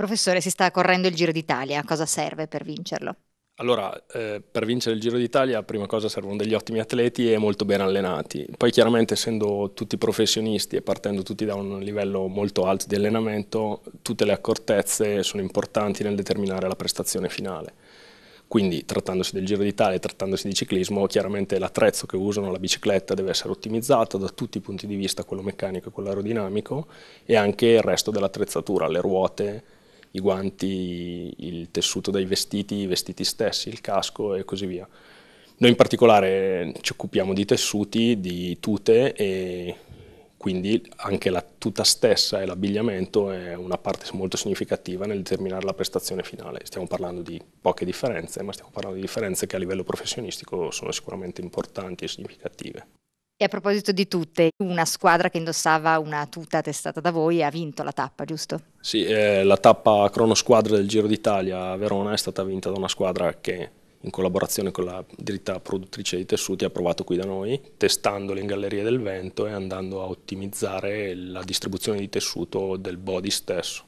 Professore, si sta correndo il Giro d'Italia, cosa serve per vincerlo? Allora, eh, per vincere il Giro d'Italia, prima cosa servono degli ottimi atleti e molto ben allenati. Poi chiaramente, essendo tutti professionisti e partendo tutti da un livello molto alto di allenamento, tutte le accortezze sono importanti nel determinare la prestazione finale. Quindi, trattandosi del Giro d'Italia e trattandosi di ciclismo, chiaramente l'attrezzo che usano, la bicicletta, deve essere ottimizzato da tutti i punti di vista, quello meccanico e quello aerodinamico, e anche il resto dell'attrezzatura, le ruote, i guanti, il tessuto dai vestiti, i vestiti stessi, il casco e così via. Noi in particolare ci occupiamo di tessuti, di tute e quindi anche la tuta stessa e l'abbigliamento è una parte molto significativa nel determinare la prestazione finale. Stiamo parlando di poche differenze, ma stiamo parlando di differenze che a livello professionistico sono sicuramente importanti e significative. E a proposito di tutte, una squadra che indossava una tuta testata da voi ha vinto la tappa, giusto? Sì, eh, la tappa cronosquadra del Giro d'Italia a Verona è stata vinta da una squadra che in collaborazione con la ditta produttrice di tessuti ha provato qui da noi, testandole in Galleria del Vento e andando a ottimizzare la distribuzione di tessuto del body stesso.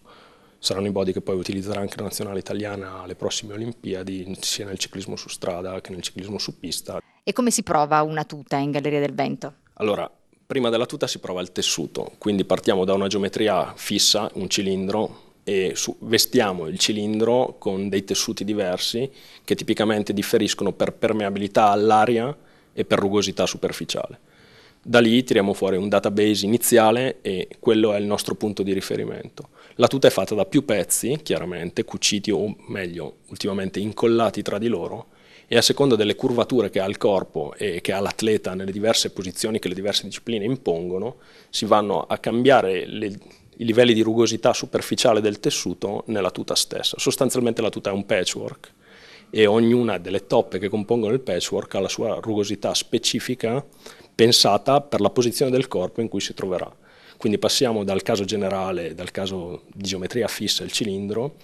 Saranno i body che poi utilizzerà anche la nazionale italiana alle prossime Olimpiadi, sia nel ciclismo su strada che nel ciclismo su pista. E come si prova una tuta in Galleria del Vento? Allora, prima della tuta si prova il tessuto, quindi partiamo da una geometria fissa, un cilindro, e su, vestiamo il cilindro con dei tessuti diversi che tipicamente differiscono per permeabilità all'aria e per rugosità superficiale. Da lì tiriamo fuori un database iniziale e quello è il nostro punto di riferimento. La tuta è fatta da più pezzi, chiaramente, cuciti o meglio, ultimamente incollati tra di loro, e a seconda delle curvature che ha il corpo e che ha l'atleta nelle diverse posizioni che le diverse discipline impongono, si vanno a cambiare le, i livelli di rugosità superficiale del tessuto nella tuta stessa. Sostanzialmente la tuta è un patchwork e ognuna delle toppe che compongono il patchwork ha la sua rugosità specifica pensata per la posizione del corpo in cui si troverà. Quindi passiamo dal caso generale, dal caso di geometria fissa, il cilindro,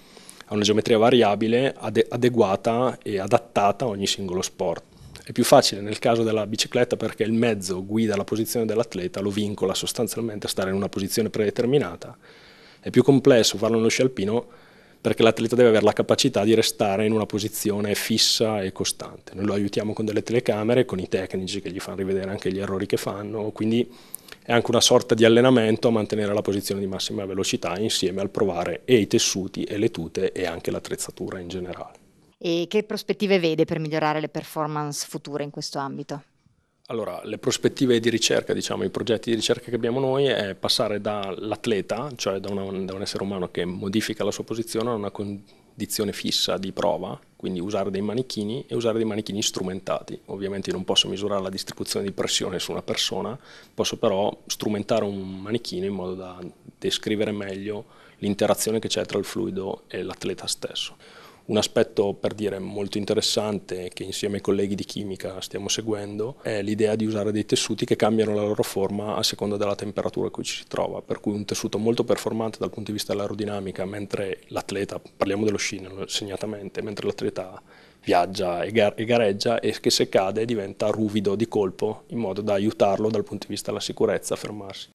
a una geometria variabile adeguata e adattata a ogni singolo sport. È più facile nel caso della bicicletta perché il mezzo guida la posizione dell'atleta, lo vincola sostanzialmente a stare in una posizione predeterminata. È più complesso farlo nello sci alpino perché l'atleta deve avere la capacità di restare in una posizione fissa e costante. Noi lo aiutiamo con delle telecamere, con i tecnici che gli fanno rivedere anche gli errori che fanno, quindi è anche una sorta di allenamento a mantenere la posizione di massima velocità insieme al provare e i tessuti e le tute e anche l'attrezzatura in generale. E che prospettive vede per migliorare le performance future in questo ambito? Allora, le prospettive di ricerca, diciamo, i progetti di ricerca che abbiamo noi è passare dall'atleta, cioè da, una, da, un essere umano che modifica la sua posizione a una condizione fissa di prova, quindi usare dei manichini e usare dei manichini strumentati. Ovviamente io non posso misurare la distribuzione di pressione su una persona, posso però strumentare un manichino in modo da descrivere meglio l'interazione che c'è tra il fluido e l'atleta stesso. Un aspetto per dire molto interessante che insieme ai colleghi di chimica stiamo seguendo è l'idea di usare dei tessuti che cambiano la loro forma a seconda della temperatura in cui ci si trova, per cui un tessuto molto performante dal punto di vista dell'aerodinamica, mentre l'atleta, parliamo dello sci segnatamente, mentre l'atleta viaggia e, gareggia e che se cade diventa ruvido di colpo in modo da aiutarlo dal punto di vista della sicurezza a fermarsi.